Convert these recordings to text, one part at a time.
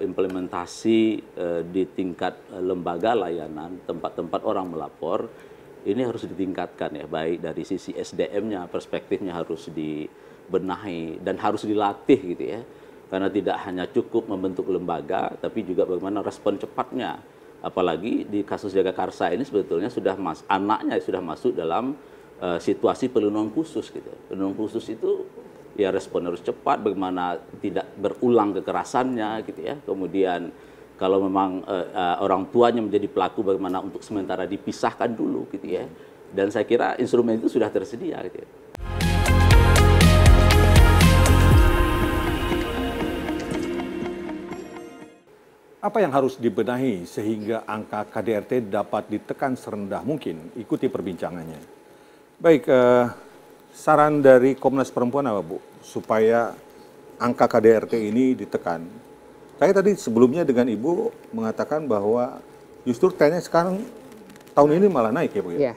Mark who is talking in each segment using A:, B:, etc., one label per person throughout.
A: implementasi eh, di tingkat eh, lembaga layanan tempat-tempat orang melapor ini harus ditingkatkan ya baik dari sisi SDM-nya perspektifnya harus dibenahi dan harus dilatih gitu ya karena tidak hanya cukup membentuk lembaga tapi juga bagaimana respon cepatnya apalagi di kasus jaga karsa ini sebetulnya sudah mas anaknya sudah masuk dalam uh, situasi perlindungan khusus gitu perlindungan khusus itu ya respon harus cepat, bagaimana tidak berulang kekerasannya gitu ya. Kemudian kalau memang uh, uh, orang tuanya menjadi pelaku bagaimana untuk sementara dipisahkan dulu gitu ya. Dan saya kira instrumen itu sudah tersedia gitu ya.
B: Apa yang harus dibenahi sehingga angka KDRT dapat ditekan serendah mungkin? Ikuti perbincangannya. Baik, eh, saran dari Komnas Perempuan apa, Bu? supaya angka KDRT ini ditekan. Saya tadi sebelumnya dengan Ibu mengatakan bahwa justru trennya sekarang tahun ini malah naik ya Bu ya.
C: Iya.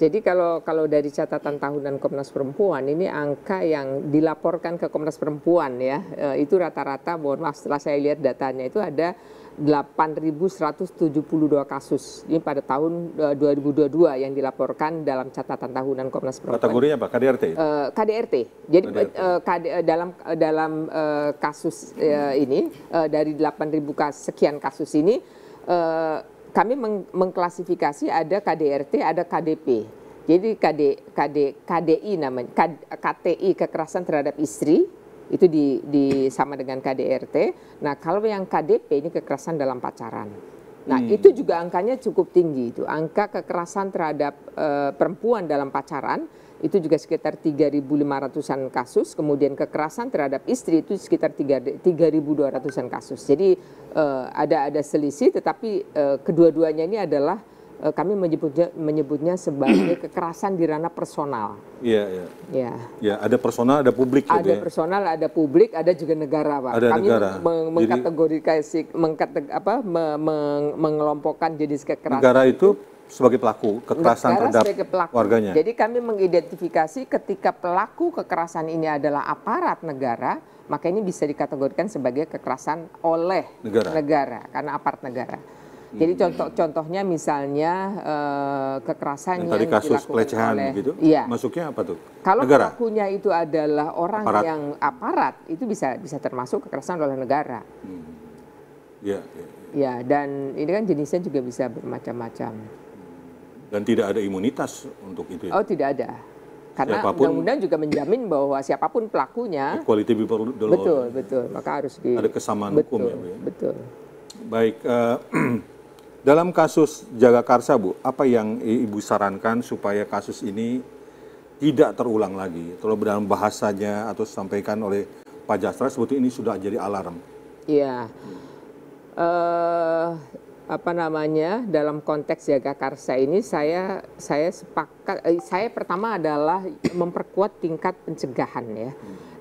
C: Jadi kalau kalau dari catatan tahunan Komnas Perempuan ini angka yang dilaporkan ke Komnas Perempuan ya eh, itu rata-rata mohon maaf setelah saya lihat datanya itu ada 8.172 kasus. Ini pada tahun 2022 eh, yang dilaporkan dalam catatan tahunan Komnas Perempuan.
B: Kategorinya apa? KDRT? Uh,
C: eh, KDRT. Jadi KDRT. Uh, eh, KD, uh, dalam dalam uh, kasus uh, ini uh, dari 8.000 kas, sekian kasus ini uh, kami meng mengklasifikasi ada KDRT, ada KDP. Jadi KD, KD, KDI namanya, KTI kekerasan terhadap istri, itu di, di sama dengan KDRT. Nah kalau yang KDP ini kekerasan dalam pacaran. Nah hmm. itu juga angkanya cukup tinggi itu angka kekerasan terhadap uh, perempuan dalam pacaran itu juga sekitar 3.500-an kasus, kemudian kekerasan terhadap istri itu sekitar 3.200-an kasus. Jadi uh, ada ada selisih, tetapi uh, kedua-duanya ini adalah Eh, kami menyebutnya, menyebutnya sebagai kekerasan di ranah personal. Iya, iya. Ya.
B: ya, ada personal, ada publik. Gitu ada ya,
C: personal, ada publik, ada juga negara, Pak. Ada kami negara. Meng mengkategorisasi, mengkateg apa, me meng mengelompokkan jenis kekerasan. Negara
B: itu sebagai pelaku kekerasan negara terhadap sebagai pelaku. warganya. Jadi
C: kami mengidentifikasi ketika pelaku kekerasan ini adalah aparat negara, maka ini bisa dikategorikan sebagai kekerasan oleh negara, negara karena aparat negara. Jadi contoh-contohnya misalnya eh, kekerasan yang, yang tadi kasus pelecehan oleh, gitu. Iya.
B: Masuknya apa tuh?
C: Kalau negara. pelakunya itu adalah orang aparat. yang aparat, itu bisa bisa termasuk kekerasan oleh negara. Hmm. Ya, ya, ya. dan ini kan jenisnya juga bisa bermacam-macam.
B: Dan tidak ada imunitas untuk itu. Ya? Oh,
C: tidak ada. Karena undang-undang juga menjamin bahwa siapapun pelakunya.
B: Equality before the law. Betul,
C: betul. Maka harus di. Ada kesamaan betul, hukum ya. ya? Betul.
B: Baik. Uh, Dalam kasus jaga karsa Bu, apa yang Ibu sarankan supaya kasus ini tidak terulang lagi? kalau dalam bahasanya atau sampaikan oleh Pak Jasra, sebetulnya ini sudah jadi alarm.
C: Iya. Uh, apa namanya dalam konteks jaga karsa ini saya saya sepakat eh, saya pertama adalah memperkuat tingkat pencegahan ya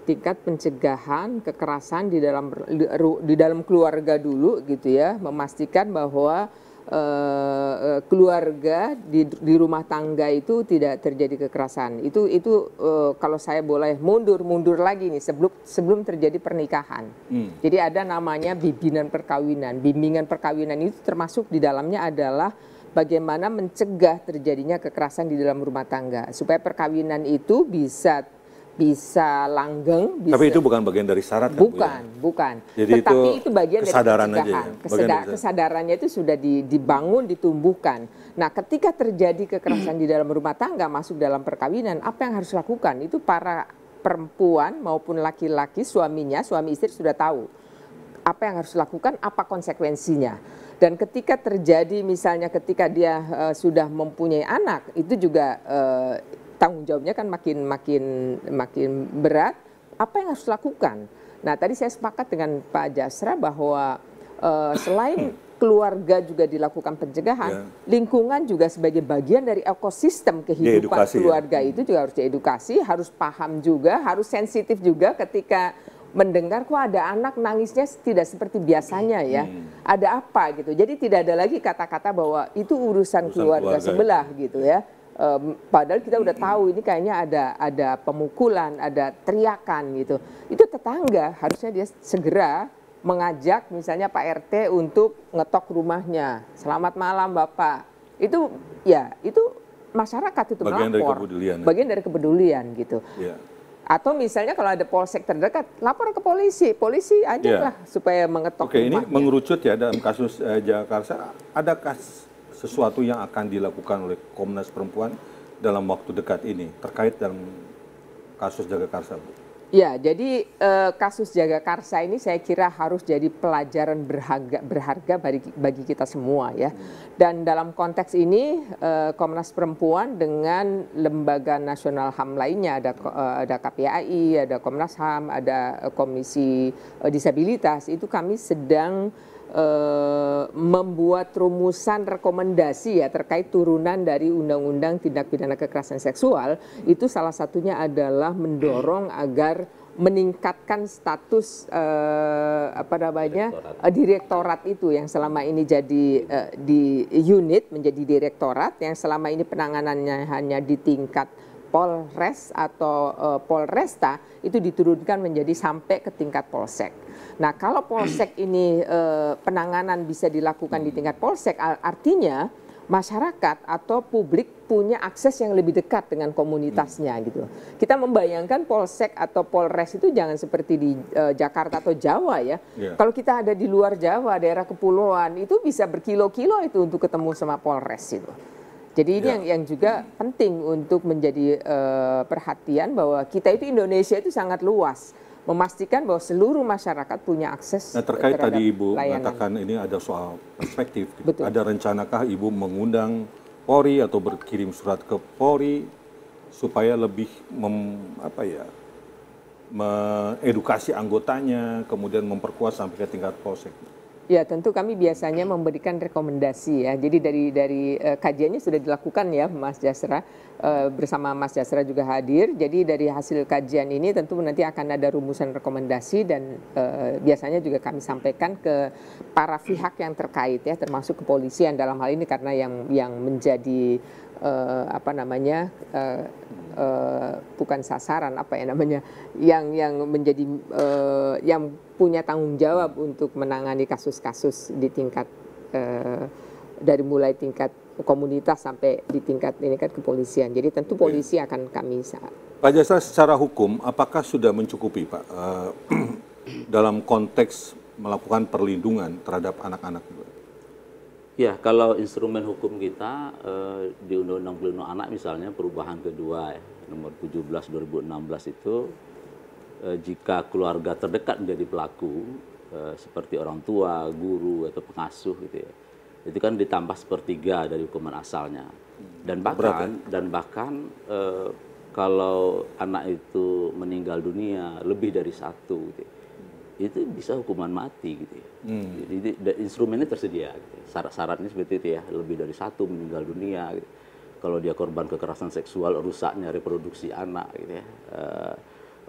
C: tingkat pencegahan kekerasan di dalam di dalam keluarga dulu gitu ya memastikan bahwa Eh, eh, keluarga di, di rumah tangga itu tidak terjadi kekerasan. Itu itu uh, kalau saya boleh mundur mundur lagi nih sebelum sebelum terjadi pernikahan. Hmm. Jadi ada namanya bimbingan perkawinan. Bimbingan perkawinan itu termasuk di dalamnya adalah bagaimana mencegah terjadinya kekerasan di dalam rumah tangga supaya perkawinan itu bisa bisa langgeng. Bisa. Tapi itu
B: bukan bagian dari syarat kan? Bukan,
C: ya? bukan. Jadi Tetapi itu, itu bagian kesadaran dari kesadaran. Aja ya? Keseda kesadarannya itu sudah dibangun, ditumbuhkan. Nah, ketika terjadi kekerasan di dalam rumah tangga, masuk dalam perkawinan, apa yang harus lakukan? Itu para perempuan maupun laki-laki suaminya, suami istri sudah tahu apa yang harus dilakukan, apa konsekuensinya. Dan ketika terjadi misalnya ketika dia uh, sudah mempunyai anak, itu juga uh, tanggung jawabnya kan makin makin makin berat. Apa yang harus dilakukan? Nah tadi saya sepakat dengan Pak Jasra bahwa uh, selain keluarga juga dilakukan pencegahan, yeah. lingkungan juga sebagai bagian dari ekosistem kehidupan ya. keluarga ya. itu juga harus diedukasi, harus paham juga, harus sensitif juga ketika mendengar kok ada anak nangisnya tidak seperti biasanya ya. Hmm. Ada apa gitu. Jadi tidak ada lagi kata-kata bahwa itu urusan, urusan keluarga, keluarga sebelah ya. gitu ya. Um, padahal kita udah tahu ini kayaknya ada ada pemukulan, ada teriakan gitu. Itu tetangga harusnya dia segera mengajak misalnya Pak RT untuk ngetok rumahnya. Selamat malam Bapak. Itu ya itu masyarakat itu bagian melapor. Dari kepedulian, ya? Bagian dari kepedulian gitu. Yeah. Atau misalnya kalau ada polsek terdekat, lapor ke polisi, polisi aja yeah. lah supaya mengetok. Oke, okay, ini
B: mengerucut ya dalam kasus eh, Jakarta. Ada kasus sesuatu yang akan dilakukan oleh Komnas Perempuan dalam waktu dekat ini terkait dalam kasus jaga karsa, Bu?
C: Ya, jadi eh, kasus jaga karsa ini saya kira harus jadi pelajaran berharga, berharga bagi, bagi kita semua ya. Dan dalam konteks ini eh, Komnas Perempuan dengan lembaga nasional HAM lainnya ada eh, ada KPAI, ada Komnas HAM, ada Komisi eh, Disabilitas itu kami sedang Eh, membuat rumusan rekomendasi ya terkait turunan dari undang-undang tindak pidana kekerasan seksual itu salah satunya adalah mendorong agar meningkatkan status uh, apa namanya direktorat. Eh, direktorat itu yang selama ini jadi uh, di unit menjadi direktorat yang selama ini penanganannya hanya di tingkat Polres atau uh, Polresta itu diturunkan menjadi sampai ke tingkat Polsek. Nah, kalau Polsek ini uh, penanganan bisa dilakukan di tingkat Polsek, artinya masyarakat atau publik punya akses yang lebih dekat dengan komunitasnya hmm. gitu. Kita membayangkan polsek atau polres itu jangan seperti di uh, Jakarta atau Jawa ya. Yeah. Kalau kita ada di luar Jawa, daerah kepulauan itu bisa berkilo-kilo itu untuk ketemu sama polres itu. Jadi ini ya. yang yang juga penting untuk menjadi uh, perhatian bahwa kita itu Indonesia itu sangat luas memastikan bahwa seluruh masyarakat punya akses nah, terkait tadi ibu layanan. mengatakan
B: ini ada soal perspektif Betul. ada rencanakah ibu mengundang Polri atau berkirim surat ke Polri supaya lebih mem, apa ya mengedukasi anggotanya kemudian memperkuat sampai ke tingkat polsek
C: Ya tentu kami biasanya memberikan rekomendasi ya. Jadi dari dari uh, kajiannya sudah dilakukan ya Mas Jasra uh, bersama Mas Jasra juga hadir. Jadi dari hasil kajian ini tentu nanti akan ada rumusan rekomendasi dan uh, biasanya juga kami sampaikan ke para pihak yang terkait ya termasuk kepolisian dalam hal ini karena yang yang menjadi uh, apa namanya uh, uh, bukan sasaran apa ya namanya yang yang menjadi uh, yang punya tanggung jawab untuk menangani kasus-kasus di tingkat eh, dari mulai tingkat komunitas sampai di tingkat ini kan kepolisian. Jadi tentu iya. polisi akan kami saat.
B: Pak Jasa secara hukum apakah sudah mencukupi Pak eh, dalam konteks melakukan perlindungan terhadap anak-anak?
A: Ya, kalau instrumen hukum kita eh, di Undang-Undang Pelindung Anak misalnya perubahan kedua ya, nomor 17 2016 itu Eh, jika keluarga terdekat menjadi pelaku eh, seperti orang tua, guru atau pengasuh gitu ya. Itu kan ditambah sepertiga dari hukuman asalnya. Hmm. Ya? Dan bahkan Berat, eh, dan bahkan kalau anak itu meninggal dunia lebih dari satu gitu. Ya. Hmm. Itu bisa hukuman mati gitu ya. Hmm. Jadi instrumennya tersedia. Gitu. Ya. Syarat-syaratnya seperti itu ya, lebih dari satu meninggal dunia gitu. Kalau dia korban kekerasan seksual, rusaknya reproduksi anak gitu ya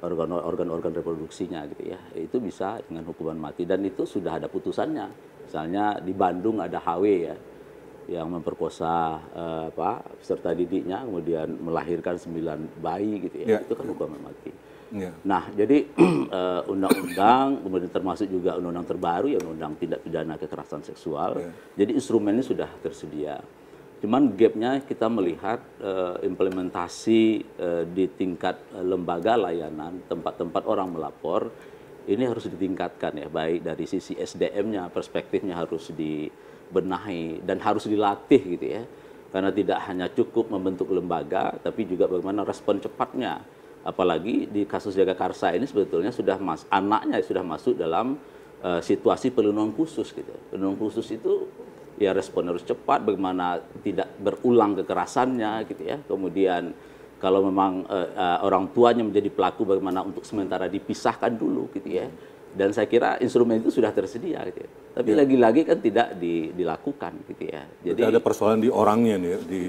A: organ-organ reproduksinya gitu ya itu bisa dengan hukuman mati dan itu sudah ada putusannya misalnya di Bandung ada HW ya yang memperkosa eh, apa peserta didiknya kemudian melahirkan sembilan bayi gitu ya, ya. itu kan hukuman mati ya. nah jadi eh, undang-undang kemudian termasuk juga undang-undang terbaru yang undang tindak pidana kekerasan seksual ya. jadi instrumennya sudah tersedia Cuman gapnya kita melihat uh, implementasi uh, di tingkat eh, lembaga layanan, tempat-tempat orang melapor, ini harus ditingkatkan ya, baik dari sisi SDM-nya, perspektifnya harus dibenahi dan harus dilatih gitu ya. Karena tidak hanya cukup membentuk lembaga, tapi juga bagaimana respon cepatnya. Apalagi di kasus Jaga Karsa ini sebetulnya sudah mas anaknya sudah masuk dalam uh, situasi pelindungan khusus gitu. Pelindungan khusus itu ya respon harus cepat, bagaimana tidak berulang kekerasannya gitu ya. Kemudian kalau memang uh, uh, orang tuanya menjadi pelaku bagaimana untuk sementara dipisahkan dulu gitu ya. Dan saya kira instrumen itu sudah tersedia gitu ya. Tapi ya. lagi-lagi ya. kan tidak di, dilakukan gitu ya. Jadi Berarti ada persoalan di orangnya nih di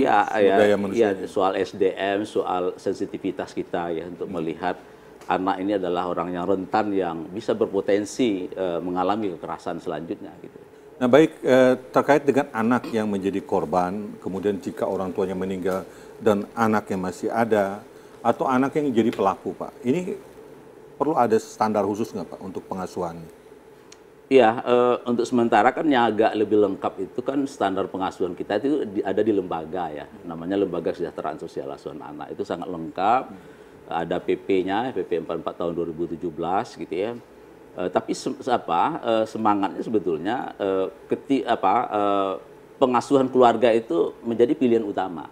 A: ya, ya, manusia. Ya, soal SDM, soal sensitivitas kita ya untuk hmm. melihat anak ini adalah orang yang rentan yang bisa berpotensi uh, mengalami kekerasan selanjutnya gitu.
B: Nah baik eh, terkait dengan anak yang menjadi korban, kemudian jika orang tuanya meninggal dan anaknya masih ada, atau anak yang jadi pelaku Pak, ini perlu ada standar khusus nggak Pak untuk pengasuhan
A: Iya, eh, untuk sementara kan yang agak lebih lengkap itu kan standar pengasuhan kita itu di, ada di lembaga ya, namanya Lembaga Kesejahteraan Sosial Asuhan Anak itu sangat lengkap, ada PP-nya, PP 44 tahun 2017 gitu ya Uh, tapi se apa uh, semangatnya sebetulnya uh, keti apa uh, pengasuhan keluarga itu menjadi pilihan utama.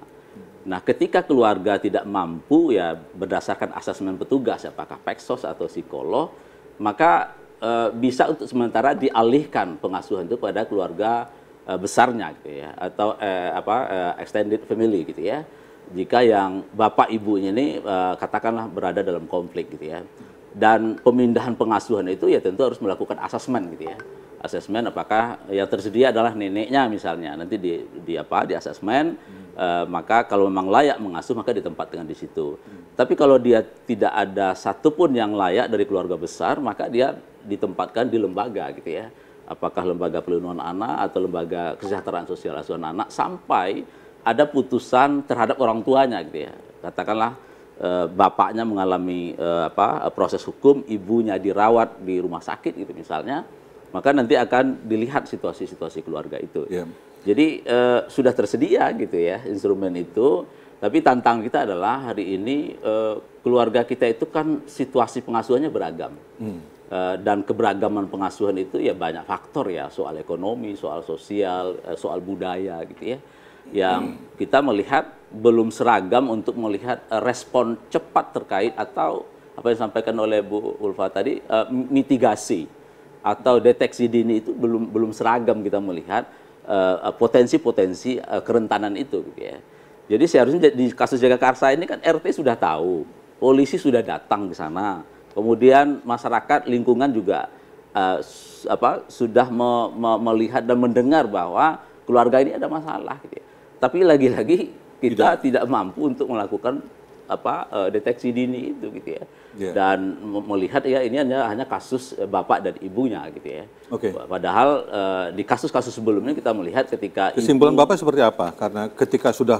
A: Nah, ketika keluarga tidak mampu ya berdasarkan asesmen petugas apakah peksos atau psikolog, maka uh, bisa untuk sementara dialihkan pengasuhan itu pada keluarga uh, besarnya gitu ya atau uh, apa uh, extended family gitu ya. Jika yang bapak ibunya ini uh, katakanlah berada dalam konflik gitu ya. Dan pemindahan pengasuhan itu ya tentu harus melakukan asesmen gitu ya. Asesmen apakah yang tersedia adalah neneknya misalnya. Nanti di, di apa di asesmen hmm. eh, maka kalau memang layak mengasuh maka ditempatkan di situ. Hmm. Tapi kalau dia tidak ada satupun yang layak dari keluarga besar maka dia ditempatkan di lembaga gitu ya. Apakah lembaga pelindungan anak atau lembaga kesejahteraan sosial asuhan anak sampai ada putusan terhadap orang tuanya gitu ya. Katakanlah Eh, bapaknya mengalami uh, apa proses hukum, ibunya dirawat di rumah sakit gitu misalnya, maka nanti akan dilihat situasi-situasi keluarga itu. Yeah. Jadi uh, sudah tersedia gitu ya instrumen itu, tapi tantang kita adalah hari ini uh, keluarga kita itu kan situasi pengasuhannya beragam. Hmm dan keberagaman pengasuhan itu ya banyak faktor ya soal ekonomi, soal sosial, soal budaya gitu ya. Yang hmm. kita melihat belum seragam untuk melihat eh, respon cepat terkait atau apa yang disampaikan oleh Bu Ulfa tadi uh, mitigasi atau deteksi dini itu belum belum seragam kita melihat eh, potensi-potensi uh, uh, kerentanan itu gitu ya. Jadi seharusnya di kasus Karsa ini kan RT sudah tahu, polisi sudah datang di sana. Kemudian masyarakat lingkungan juga uh, apa sudah me me melihat dan mendengar bahwa keluarga ini ada masalah gitu ya. Tapi lagi-lagi kita tidak, gitu. tidak mampu untuk melakukan apa eh, deteksi dini itu gitu ya yeah. dan melihat ya ini hanya hanya kasus eh, bapak dan ibunya gitu ya okay. padahal eh, di kasus-kasus sebelumnya kita melihat ketika kesimpulan ibu, bapak
B: seperti apa karena ketika sudah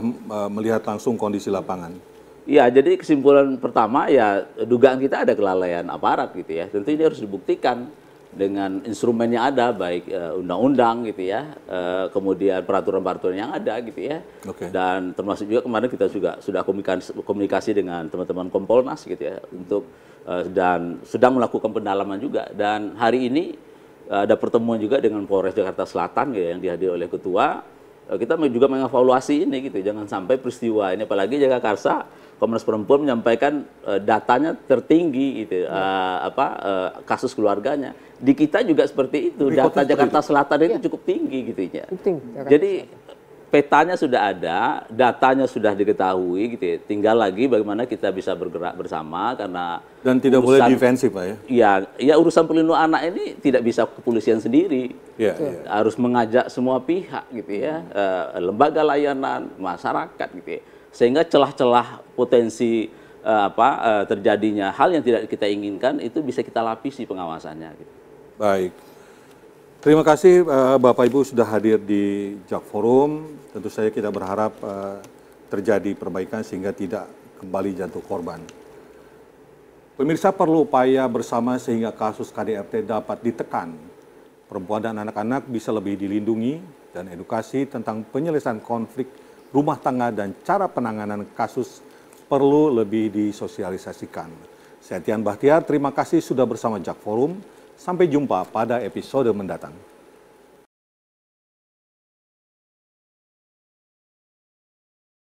B: melihat langsung kondisi lapangan
A: Ya, jadi kesimpulan pertama ya dugaan kita ada kelalaian aparat gitu ya. Tentu ini harus dibuktikan dengan instrumen yang ada baik eh, undang-undang uh, gitu ya uh, kemudian peraturan-peraturan yang ada gitu ya okay. dan termasuk juga kemarin kita juga sudah komunikasi, dengan teman-teman Kompolnas gitu ya untuk uh, dan sedang melakukan pendalaman juga dan hari ini uh, ada pertemuan juga dengan Polres Jakarta Selatan gitu, ya, yang dihadiri oleh ketua kita juga mengevaluasi ini gitu jangan sampai peristiwa ini apalagi Jakarta Komnas Perempuan menyampaikan uh, datanya tertinggi itu ya. uh, apa uh, kasus keluarganya. Di kita juga seperti itu. Di Data Jakarta itu. Selatan itu ya. cukup tinggi gitu ya. Jadi petanya sudah ada, datanya sudah diketahui gitu ya. Tinggal lagi bagaimana kita bisa bergerak bersama karena dan tidak urusan, boleh defensif Pak ya. Iya, ya urusan perlindungan anak ini tidak bisa kepolisian sendiri. Ya, gitu. ya. Harus mengajak semua pihak gitu ya, hmm. uh, lembaga layanan, masyarakat gitu ya sehingga celah-celah potensi uh, apa uh, terjadinya hal yang tidak kita inginkan itu bisa kita lapisi pengawasannya. Gitu.
B: Baik. Terima kasih uh, Bapak Ibu sudah hadir di Jak Forum. Tentu saja kita berharap uh, terjadi perbaikan sehingga tidak kembali jatuh korban. Pemirsa perlu upaya bersama sehingga kasus KDRT dapat ditekan. Perempuan dan anak-anak bisa lebih dilindungi dan edukasi tentang penyelesaian konflik rumah tangga dan cara penanganan kasus perlu lebih disosialisasikan. Saya Tian Bahtiar, terima kasih sudah bersama Jak Forum. Sampai jumpa pada episode mendatang.